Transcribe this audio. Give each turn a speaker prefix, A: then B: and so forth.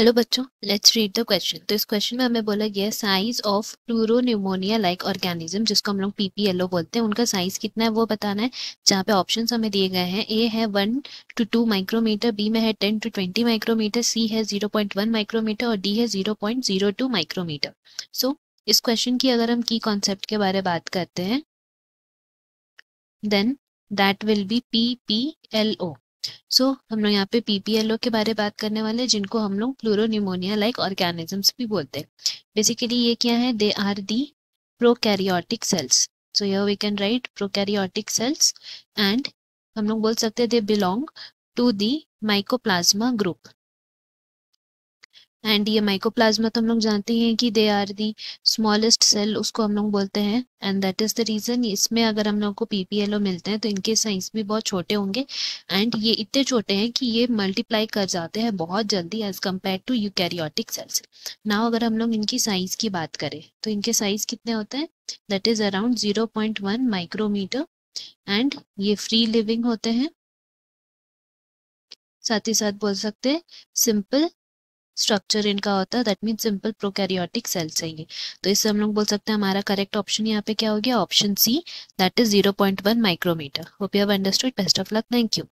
A: hello बच्चों let's read the question तो इस क्वेश्चन में हमें बोला गया size of pneumonia like organism जिसको हम लोग पीपीएलओ बोलते हैं उनका साइज कितना है वो बताना है जहाँ पे ऑप्शन हमें दिए गए हैं ए है one to two micrometre B में है ten to twenty micrometre C है जीरो पॉइंट वन माइक्रोमीटर और डी है zero point zero two micrometre so इस क्वेश्चन की अगर हम की कॉन्सेप्ट के बारे में बात करते हैं then that will be P P L O so so, हम लोग यहाँ पे पीपीएलओ के बारे में बात करने वाले जिनको हम लोग प्लूरोन्यूमोनिया लाइक ऑर्गेनिजम्स भी बोलते हैं बेसिकली ये क्या है they are the prokaryotic cells so ये we can write prokaryotic cells and हम लोग बोल सकते हैं they belong to the mycoplasma group and ये माइकोप्लाज्मा तो हम लोग जानते हैं कि they are the smallest cell उसको हम लोग बोलते हैं and that is the reason इसमें अगर हम लोग को पीपीएलओ मिलते हैं तो इनके साइज भी बहुत छोटे होंगे एंड ये इतने छोटे हैं कि ये मल्टीप्लाई कर जाते हैं बहुत जल्दी as compared to eukaryotic cells now अगर हम लोग इनकी साइज़ की बात करें तो इनके साइज़ कितने होते हैं that is around zero point one micrometre and ये फ्री लिविंग होते हैं साथ ही साथ बोल सकते हैं सिंपल स्ट्रक्चर इनका होता है that mean simple prokaryotic cells है ये तो इससे हम लोग बोल सकते हैं हमारा करेक्ट ऑप्शन यहाँ पे क्या हो गया option C that is zero point one micrometre hope you have understood best of luck thank you